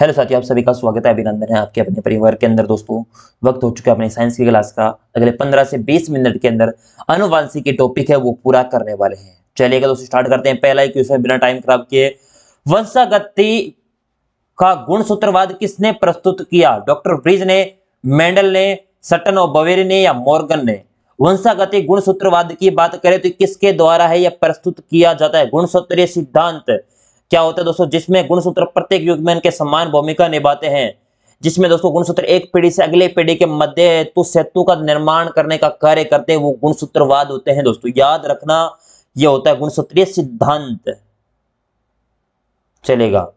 hello साथियों आप सभी का स्वागत है अभिनंदन है आपके अपने परिवार के अंदर दोस्तों वक्त हो चुका है अपने साइंस की क्लास का अगले 15 से 20 मिनट के अंदर के टॉपिक है वो पूरा करने वाले हैं चलिएगा दोस्तों स्टार्ट करते हैं पहला ही क्वेश्चन बिना टाइम खराब किए वंशागति का गुण सूत्रवाद किसने प्रस्तुत किया डॉक्टर ब्रिज ने मेंडल ने सटन और बवेरी ने या मोर्गन ने वंशागति गुण सूत्रवाद की बात करें तो किसके द्वारा है यह प्रस्तुत किया जाता है गुणसूत्रीय सिद्धांत क्या होता है दोस्तों जिसमें गुणसूत्र प्रत्येक युग में इनके समान भूमिका निभाते हैं जिसमें दोस्तों गुणसूत्र एक पीढ़ी से अगले पीढ़ी के मध्य हेतु सेतु का निर्माण करने का कार्य करते हैं वो गुणसूत्रवाद होते हैं दोस्तों याद रखना यह होता है गुणसूत्रीय सिद्धांत चलेगा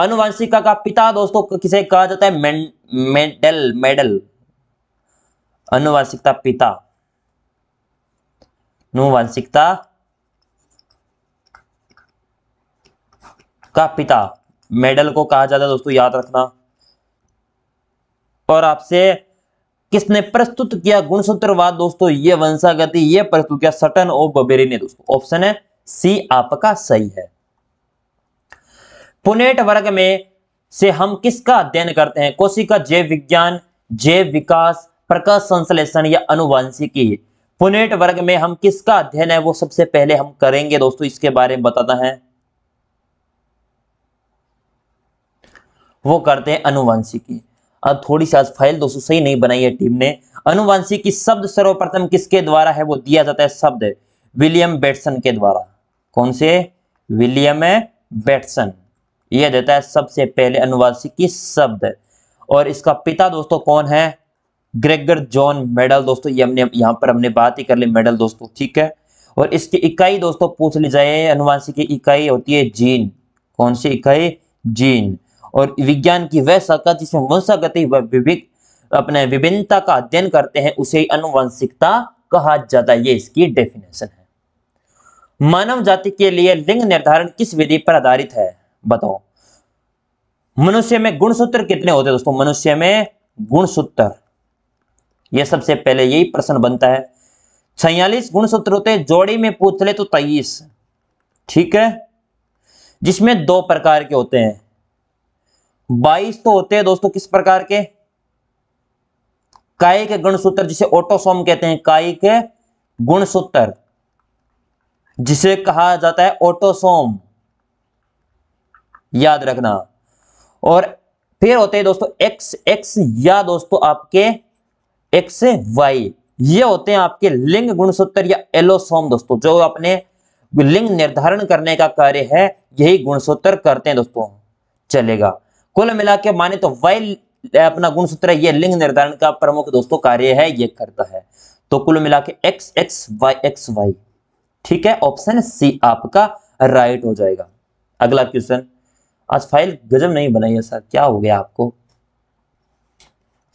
अनुवांशिका का पिता दोस्तों किसे कहा जाता है मेडल मेडल अनुवांशिकता पिता अनुवंशिकता का पिता मेडल को कहा जाता है दोस्तों याद रखना और आपसे किसने प्रस्तुत किया गुणसूत्रवाद दोस्तों ये वंशागति ये प्रस्तुत किया सटन ऑफ बबेरी ने दोस्तों ऑप्शन है सी आपका सही है पुनेट वर्ग में से हम किसका अध्ययन करते हैं कोशिका जैव विज्ञान जैव विकास प्रकाश संश्लेषण या अनुवांशिकी पुनेट वर्ग में हम किसका अध्ययन है वो सबसे पहले हम करेंगे दोस्तों इसके बारे में बताता है वो करते हैं अनुवांशिकी अब थोड़ी सी फाइल दोस्तों सही नहीं बनाई है टीम ने अनुवांशिकी शब्द सर्वप्रथम किसके द्वारा है वो दिया जाता है शब्द विलियम बेटसन के द्वारा कौन से विलियम बेटसन यह देता है सबसे पहले अनुवांशिकी शब्द और इसका पिता दोस्तों कौन है ग्रेगर जॉन मेडल दोस्तों ये हमने यहाँ पर हमने बात ही कर ली मेडल दोस्तों ठीक है और इसकी इकाई दोस्तों पूछ ली जाए अनुवांशिकी इकाई होती है जीन कौन सी इकाई जीन और विज्ञान की वह शाखा जिसमें वंशागति अपने विभिन्नता का अध्ययन करते हैं उसे अनुवंशिकता कहा जाता है ये इसकी डेफिनेशन है मानव जाति के लिए लिंग निर्धारण किस विधि पर आधारित है बताओ मनुष्य में गुणसूत्र कितने होते हैं दोस्तों मनुष्य में गुणसूत्र यह सबसे पहले यही प्रश्न बनता है छियालीस गुणसूत्र होते हैं जोड़ी में पूछ ले तो तेईस ठीक है जिसमें दो प्रकार के होते हैं बाईस तो होते हैं दोस्तों किस प्रकार के काय के गुणसूत्र जिसे ऑटोसोम कहते हैं काय के गुणसूत्र जिसे कहा जाता है ऑटोसोम याद रखना और फिर होते हैं दोस्तों एक्स एक्स या दोस्तों आपके एक्स वाई ये होते हैं आपके लिंग गुणसूत्र या एलोसोम दोस्तों जो अपने लिंग निर्धारण करने का कार्य है यही गुणसूत्र करते हैं दोस्तों चलेगा कुल मिला के माने तो वैल अपना गुणसूत्र ये लिंग निर्धारण का प्रमुख दोस्तों कार्य है ये करता है तो कुल मिला के X X Y X Y ठीक है ऑप्शन सी आपका राइट हो जाएगा अगला क्वेश्चन आज फाइल गजब नहीं बनाई है सर क्या हो गया आपको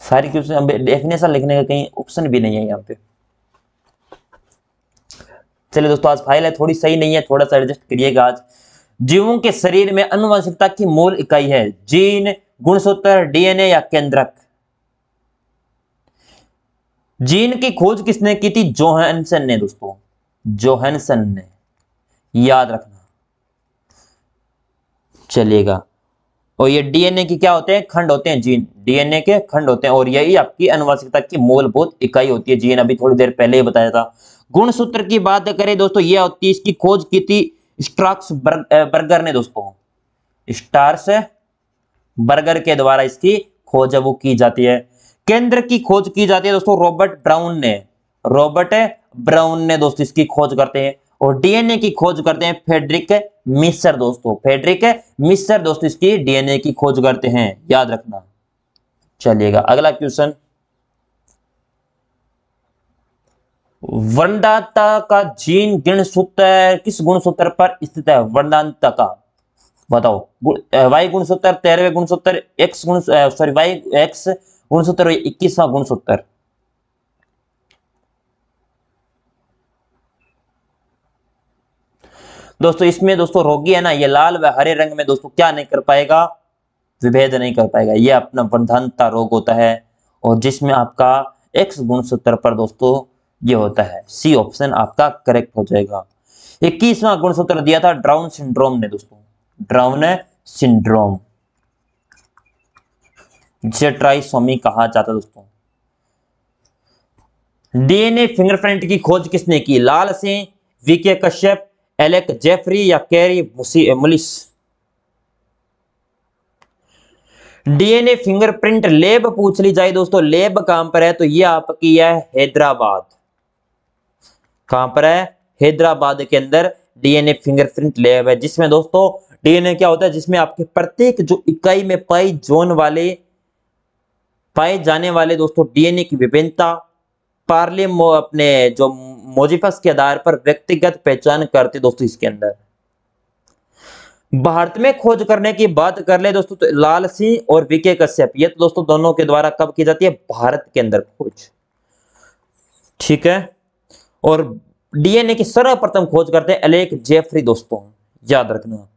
सारी क्वेश्चन देखने सा लिखने का कहीं ऑप्शन भी नहीं है यहाँ पे चलिए दोस्तों आज फाइल है थोड़ी सही नहीं है थोड़ा सा एडजस्ट करिएगा आज जीवों के शरीर में अनुवांशिकता की मूल इकाई है जीन गुणसूत्र डीएनए या केंद्रक जीन की खोज किसने की थी जोहनसन ने दोस्तों जोहनसन ने याद रखना चलेगा और ये डीएनए की क्या होते हैं खंड होते हैं जीन डीएनए के खंड होते हैं और यही आपकी अनुवांशिकता की मूलभूत इकाई होती है जीन अभी थोड़ी देर पहले ही बताया था गुणसूत्र की बात करें दोस्तों यह होती है इसकी खोज की थी स्ट्राक्स बर्गर ने दोस्तों स्टार्स बर्गर के द्वारा इसकी खोज वो की जाती है केंद्र की खोज की जाती है दोस्तों रॉबर्ट ब्राउन ने रॉबर्ट ब्राउन ने दोस्तों इसकी खोज करते हैं और डीएनए की खोज करते हैं फेडरिक मिस्टर दोस्तों फेडरिक मिस्टर दोस्तों इसकी डीएनए की खोज करते हैं याद रखना चलिएगा अगला क्वेश्चन वर्णदाता का जीन गुण सूत्र किस गुण सूत्र पर स्थित है वर्णदाता का बताओ वाई गुण सूत्र तेरहवे गुण सूत्र एक्स गुण सॉरी वाई एक्स गुण सूत्र इक्कीसवा गुण सूत्र दोस्तों इसमें दोस्तों रोगी है ना ये लाल व हरे रंग में दोस्तों क्या नहीं कर पाएगा विभेद नहीं कर पाएगा ये अपना वर्धनता रोग होता है और जिसमें आपका एक्स गुण सूत्र पर दोस्तों ये होता है सी ऑप्शन आपका करेक्ट हो जाएगा इक्कीसवा गुणसूत्र दिया था ड्राउन सिंड्रोम ने दोस्तों ड्राउन सिंड्रोम जिसे ट्राइसोमी कहा जाता है दोस्तों डीएनए फिंगरप्रिंट की खोज किसने की Lal Singh VK Kashyap Alec Jeffrey या Kary Mullis DNA fingerprint lab पूछ ली जाए दोस्तों लेब काम पर है तो ये आपकी है हैदराबाद कहां पर है हैदराबाद के अंदर डीएनए फिंगरप्रिंट लैब है जिसमें दोस्तों डीएनए क्या होता है जिसमें आपके प्रत्येक जो इकाई में पाई जोन वाले पाए जाने वाले दोस्तों डीएनए की विभिन्नता पार्ले अपने जो मोजिफस के आधार पर व्यक्तिगत पहचान करते दोस्तों इसके अंदर भारत में खोज करने की बात कर ले दोस्तों तो लाल सिंह और विके कश्यप ये तो दोस्तों दोनों के द्वारा कब की जाती है भारत के अंदर खोज ठीक है और डीएनए की सर्वप्रथम खोज करते हैं जेफरी दोस्तों याद रखना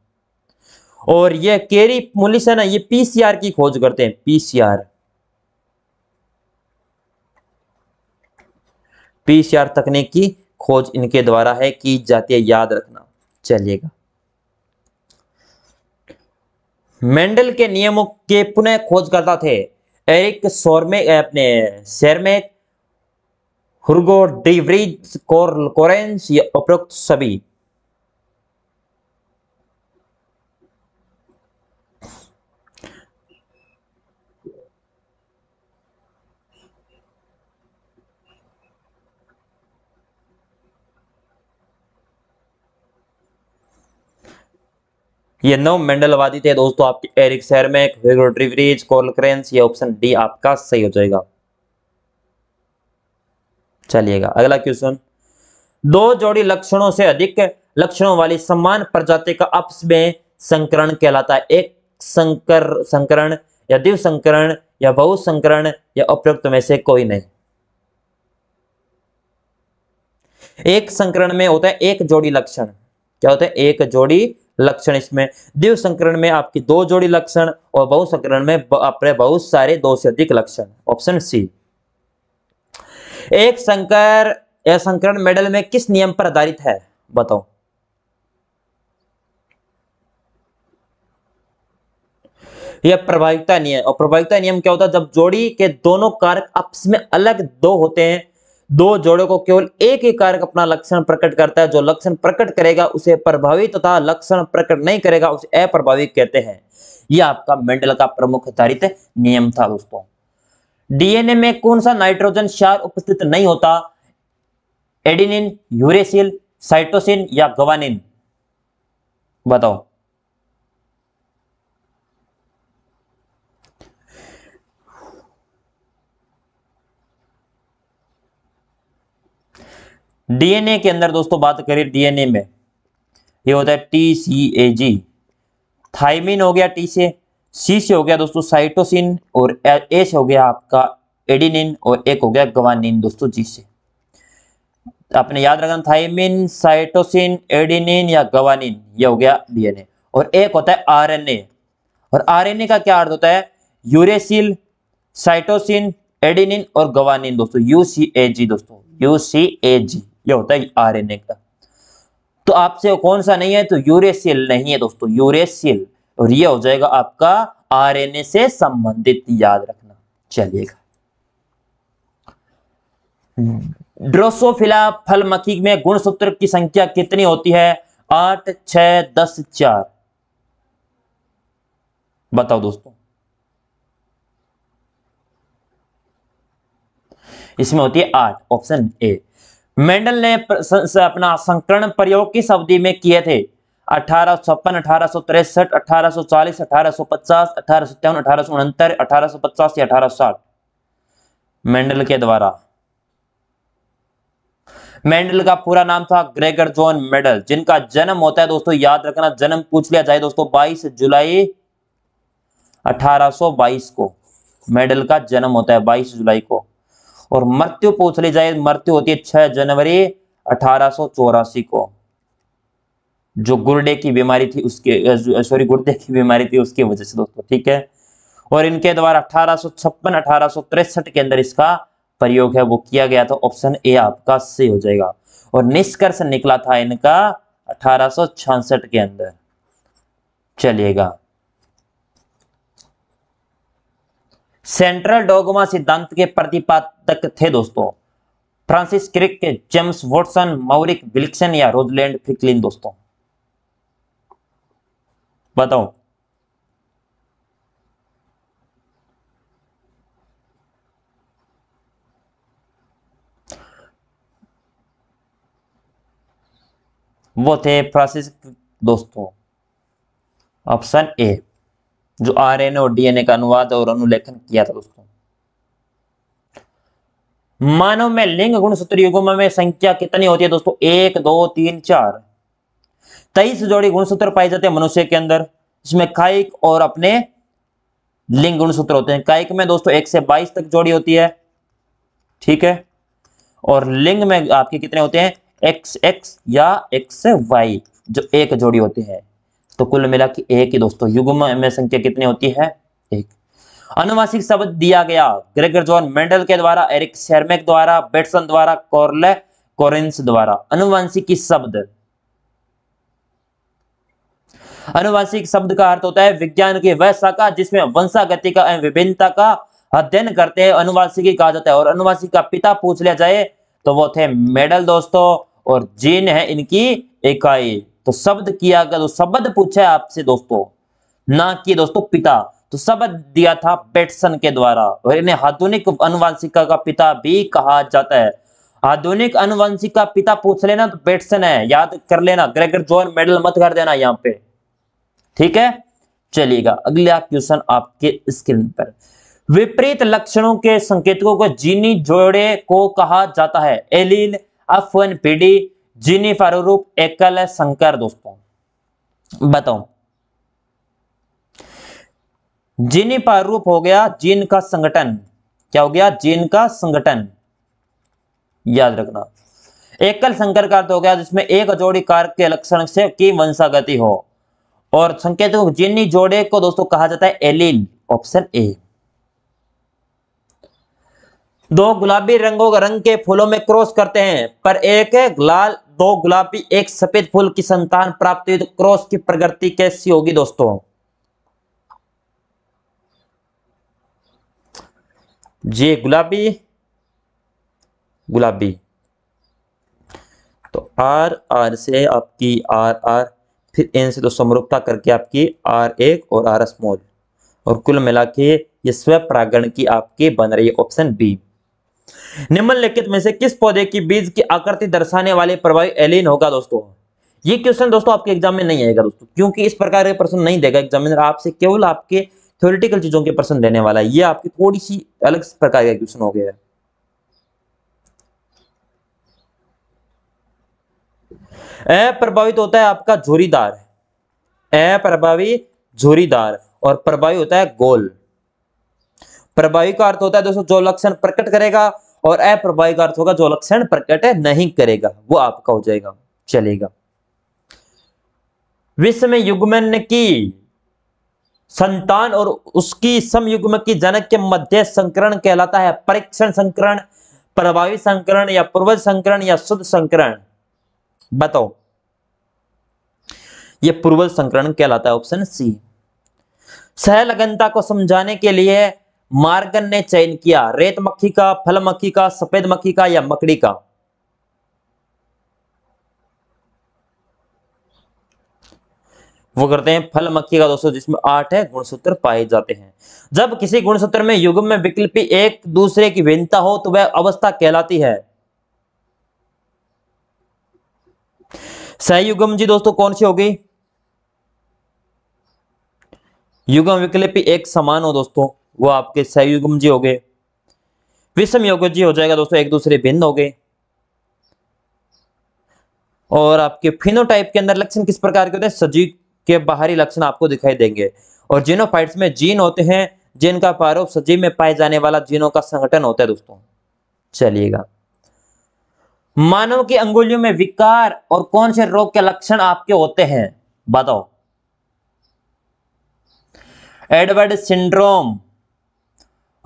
और ये केरी मुलिस है ना ये पीसीआर की खोज करते हैं पीसीआर पीसीआर तकनीक की खोज इनके द्वारा है की जाती है याद रखना चलिएगा मेंडल के नियमों के पुनः खोजकर्ता थे एरिक सोरमे अपने सेरमेक हुर्गो डिवरीज कोर कोरेंस या उपरोक्त सभी ये नौ मंडलवादी थे दोस्तों आपके एरिक शहर में कोल क्रेंस ये ऑप्शन डी आपका सही हो जाएगा चलिएगा अगला क्वेश्चन दो जोड़ी लक्षणों से अधिक लक्षणों वाली समान प्रजाति का आपस में संकरण कहलाता है एक संकर संकरण या दिव संकरण या बहु संकरण या उपयुक्त में से कोई नहीं एक संकरण में होता है एक जोड़ी लक्षण क्या होता है एक जोड़ी लक्षण इसमें दिव संकरण में आपकी दो जोड़ी लक्षण और बहु संकरण में आपने बहुत सारे दो से अधिक लक्षण ऑप्शन सी एक संकर या संकरण मेडल में किस नियम पर आधारित है बताओ यह प्रभाविकता नियम और प्रभाविकता नियम क्या होता है जब जोड़ी के दोनों कारक आपस में अलग दो होते हैं दो जोड़ों को केवल एक ही कारक अपना लक्षण प्रकट करता है जो लक्षण प्रकट करेगा उसे प्रभावी तथा तो लक्षण प्रकट नहीं करेगा उसे अप्रभावी कहते हैं यह आपका मेंडल का प्रमुख आधारित नियम था दोस्तों डीएनए में कौन सा नाइट्रोजन क्षार उपस्थित नहीं होता एडिनिन यूरेसिल साइटोसिन या गवानिन बताओ डीएनए के अंदर दोस्तों बात करें डीएनए में ये होता है टी सी ए जी थाइमिन हो गया टी से सी से हो गया दोस्तों साइटोसिन और ए से हो गया आपका एडिनिन और एक हो गया गवानिन दोस्तों जी से आपने याद रखना थाइमिन साइटोसिन एडिनिन या गवानिन ये हो गया डीएनए और एक होता है आरएनए और आरएनए का क्या अर्थ होता है यूरेसिल साइटोसिन एडिनिन और गवानिन दोस्तों यूसीएजी दोस्तों यूसीएजी ये होता है आरएनए का तो आपसे कौन सा नहीं है तो यूरेसिल नहीं है दोस्तों यूरेसिल और ये हो जाएगा आपका आरएनए से संबंधित याद रखना चलिएगा ड्रोसोफिला फल मक्खी में गुणसूत्र की संख्या कितनी होती है आठ छ दस चार बताओ दोस्तों इसमें होती है आठ ऑप्शन ए मेंडल ने अपना संकरण प्रयोग किस अवधि में किए थे अठारह छप्पन अठारह सौ तिरसठ अठारह सौ चालीस अठारह सौ पचास अठारह सौ पचास मेंडल के द्वारा मेंडल का पूरा नाम था ग्रेगर जोन मेडल जिनका जन्म होता है दोस्तों याद रखना जन्म पूछ लिया जाए दोस्तों 22 जुलाई 1822 को मेडल का जन्म होता है 22 जुलाई को और मृत्यु पूछ ली जाए मृत्यु होती है 6 जनवरी अठारह को जो गुर्डे की बीमारी थी उसके सॉरी गुर्दे की बीमारी थी उसकी वजह से दोस्तों ठीक है और इनके द्वारा अठारह सौ छप्पन अठारह तिरसठ के अंदर इसका प्रयोग है वो किया गया था ऑप्शन ए आपका सही हो जाएगा और निष्कर्ष निकला था इनका अठारह के अंदर चलिएगा सेंट्रल डोगमा सिद्धांत के प्रतिपादक थे दोस्तों Francis Crick James Watson Maurice Wilson या रोजलैंड फिकलिन दोस्तों बताओ वो थे फ्रांसिस दोस्तों ऑप्शन ए जो आरएनए और डीएनए का अनुवाद और अनुलेखन किया था दोस्तों मानव में लिंग गुणसूत्र युगम में संख्या कितनी होती है दोस्तों एक दो तीन चार तेईस जोड़ी गुणसूत्र पाए जाते हैं मनुष्य के अंदर इसमें कायिक और अपने लिंग गुणसूत्र होते हैं कायिक में दोस्तों एक से बाईस तक जोड़ी होती है ठीक है और लिंग में आपके कितने होते हैं एक्स एक्स या एक्स वाई जो एक जोड़ी होती है तो कुल मिला के एक ही दोस्तों युगम में संख्या कितनी होती है एक अनुवांशिक शब्द दिया गया ग्रेगर जॉन मेंडल के द्वारा एरिक शेरमेक द्वारा बेटसन द्वारा कॉर्ले कोरेंस द्वारा अनुवांशिकी शब्द अनुवांशिक शब्द का अर्थ होता है विज्ञान की वह शाखा जिसमें वंशागति का एवं विभिन्नता का अध्ययन करते हैं अनुवांशिकी कहा जाता है और अनुवांशिक का पिता पूछ लिया जाए तो वो थे मेडल दोस्तों और जीन है इनकी इकाई तो शब्द किया गया तो शब्द पूछा है आपसे दोस्तों ना कि दोस्तों पिता तो शब्द दिया था बेटसन के द्वारा और इन्हें आधुनिक अनुवांशिका का पिता भी कहा जाता है आधुनिक अनुवंशिक का पिता पूछ लेना तो बेटसन है याद कर लेना ग्रेगर जॉन मेडल मत कर देना यहाँ पे ठीक है चलिएगा अगला क्वेश्चन आपके स्क्रीन पर विपरीत लक्षणों के संकेतकों को जीनी जोड़े को कहा जाता है एलील एफ वन पीडी जीनी फारूप एकल संकर दोस्तों बताओ जीनी प्रारूप हो गया जीन का संगठन क्या हो गया जीन का संगठन याद रखना एकल संकर का अर्थ हो गया जिसमें एक जोड़ी कार के लक्षण से की वंशागति हो और संकेतों जिन जीनी जोड़े को दोस्तों कहा जाता है एलिन ऑप्शन ए दो गुलाबी रंगों के रंग के फूलों में क्रॉस करते हैं पर एक लाल दो गुलाबी एक सफेद फूल की संतान प्राप्त हुई तो क्रॉस की प्रगति कैसी होगी दोस्तों जी गुलाबी गुलाबी तो आर आर से आपकी आर आर फिर एन से तो समरूपता करके आपकी आर एक और आर एस मोल और कुल मिला के ये स्वपरागण की आपकी बन रही है ऑप्शन बी निम्नलिखित में से किस पौधे की बीज की आकृति दर्शाने वाले प्रभावी एलिन होगा दोस्तों ये क्वेश्चन दोस्तों आपके एग्जाम में नहीं आएगा दोस्तों क्योंकि इस प्रकार के प्रश्न नहीं देगा एग्जामिनर आपसे केवल आपके थ्योरिटिकल चीजों के प्रश्न देने वाला है ये आपकी थोड़ी सी अलग प्रकार का क्वेश्चन हो गया है अ प्रभावित होता है आपका झुरीदार अ प्रभावी झुरीदार और प्रभावी होता है गोल प्रभावी का अर्थ होता है दोस्तों जो लक्षण प्रकट करेगा और अप्रभावी का अर्थ होगा जो लक्षण प्रकट नहीं करेगा वो आपका हो जाएगा चलेगा विश्व में युग्मन की संतान और उसकी समयुग्म की जनक के मध्य संकरण कहलाता है परीक्षण संकरण प्रभावी संकरण या पूर्वज संकरण या शुद्ध संकरण बताओ ये पूर्व संकरण कहलाता है ऑप्शन सी सहलगनता को समझाने के लिए मार्गन ने चयन किया रेत मक्खी का फल मक्खी का सफेद मक्खी का या मकड़ी का वो करते हैं फल मक्खी का दोस्तों जिसमें आठ है गुणसूत्र पाए जाते हैं जब किसी गुणसूत्र में युगम में विकल्पी एक दूसरे की भिन्नता हो तो वह अवस्था कहलाती है सहयुगम जी दोस्तों कौन सी होगी युगम विकल्प एक समान हो दोस्तों वो आपके युगम जी हो गए विषम योग जी हो जाएगा दोस्तों एक दूसरे भिन्न हो गए और आपके फिनोटाइप के अंदर लक्षण किस प्रकार के होते हैं सजीव के बाहरी लक्षण आपको दिखाई देंगे और जिनो में जीन होते हैं जिनका प्रारूप सजीव में पाए जाने वाला जीनों का संगठन होता है दोस्तों चलिएगा मानव की अंगुलियों में विकार और कौन से रोग के लक्षण आपके होते हैं बताओ एडवर्ड सिंड्रोम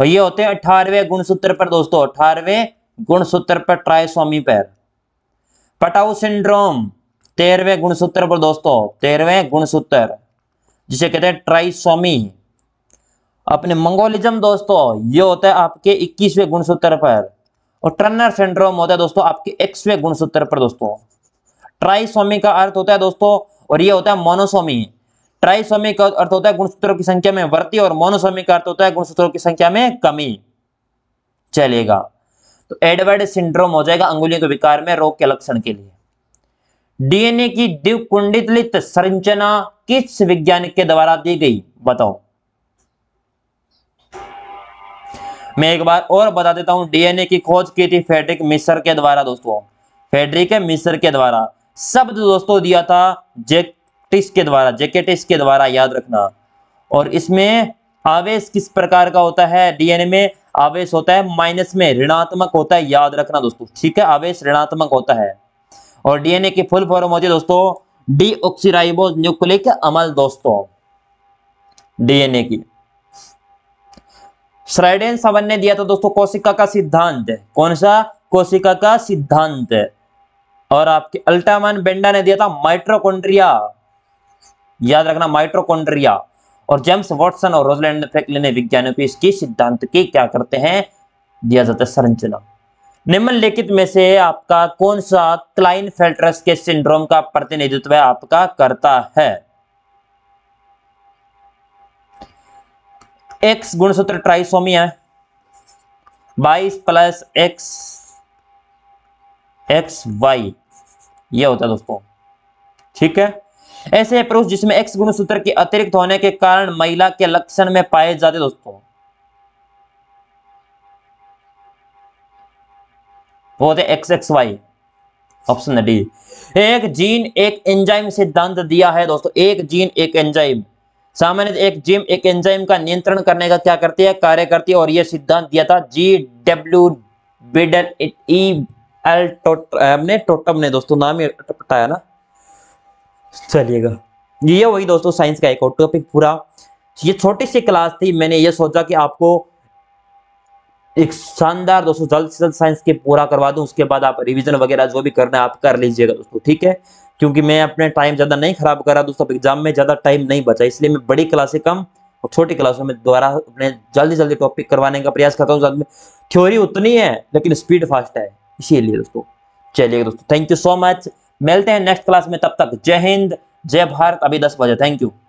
और ये होते हैं अठारवे गुणसूत्र पर दोस्तों अठारवे गुणसूत्र पर ट्राइसोमी पर पटाऊ सिंड्रोम तेरहवें गुणसूत्र पर दोस्तों तेरहवें गुणसूत्र जिसे कहते हैं ट्राइसोमी अपने मंगोलिज्म दोस्तों ये होता है आपके इक्कीसवें गुणसूत्र पर और टर्नर सिंड्रोम होता है दोस्तों आपके एक्सवे गुणसूत्र पर दोस्तों ट्राइसोमी का अर्थ होता है दोस्तों और ये होता है मोनोसोमी ट्राइसोमी का अर्थ होता है गुणसूत्रों की संख्या में वृद्धि और मोनोसोमी का अर्थ होता है गुणसूत्रों की संख्या में कमी चलेगा तो एडवर्ड सिंड्रोम हो जाएगा अंगुलियों के विकार में रोग के लक्षण के लिए डीएनए की द्विकुंडित संरचना किस वैज्ञानिक के द्वारा दी गई बताओ मैं एक बार और बता देता हूँ डीएनए की खोज की थी फेडरिक मिसर के द्वारा दोस्तों फेडरिक मिस्र के द्वारा शब्द दोस्तों दिया था जेकेटिस के द्वारा जेकेटिस के द्वारा याद रखना और इसमें आवेश किस प्रकार का होता है डीएनए में आवेश होता है माइनस में ऋणात्मक होता है याद रखना दोस्तों ठीक है आवेश ऋणात्मक होता है और डीएनए की फुल फॉर्म होती है दोस्तों डी न्यूक्लिक अमल दोस्तों डीएनए की श्राइडेन सवन ने दिया था दोस्तों कोशिका का सिद्धांत कौन सा कोशिका का सिद्धांत और आपके अल्टामन बेंडा ने दिया था माइट्रोकोन्ड्रिया याद रखना माइट्रोकोन्ड्रिया और जेम्स वॉटसन और रोजलैंड ने विज्ञानियों को इसकी सिद्धांत की क्या करते हैं दिया जाता है संरचना निम्नलिखित में से आपका कौन सा क्लाइन फेल्ट्रस के सिंड्रोम का प्रतिनिधित्व आपका करता है एक्स गुणसूत्र ट्राइसोमी है बाईस प्लस एक्स एक्स वाई यह होता है दोस्तों ठीक है ऐसे पुरुष जिसमें एक्स गुणसूत्र के अतिरिक्त होने के कारण महिला के लक्षण में पाए जाते दोस्तों वो होते X X Y option D एक जीन एक एंजाइम सिद्धांत दिया है दोस्तों एक जीन एक एंजाइम सामान्य एक जिम एक एंजाइम का नियंत्रण करने का क्या करती है कार्य करती है और यह सिद्धांत दिया था G W Beadle E L टोट टोटम ने दोस्तों नाम ही पटाया ना चलिएगा ये वही दोस्तों साइंस का एक और टॉपिक पूरा ये छोटी सी क्लास थी मैंने ये सोचा कि आपको एक शानदार दोस्तों जल्द से जल्द साइंस के पूरा करवा दूं उसके बाद आप रिवीजन वगैरह जो भी करना है आप कर लीजिएगा दोस्तों ठीक है क्योंकि मैं अपने टाइम ज़्यादा नहीं खराब करा दोस्तों एग्जाम में ज़्यादा टाइम नहीं बचा इसलिए मैं बड़ी क्लासे कम और छोटी क्लासों में दोबारा अपने जल्दी जल्दी टॉपिक करवाने का प्रयास करता हूँ साथ में थ्योरी उतनी है लेकिन स्पीड फास्ट है इसीलिए दोस्तों चलिए दोस्तों थैंक यू सो मच मिलते हैं नेक्स्ट क्लास में तब तक जय हिंद जय भारत अभी दस बजे थैंक यू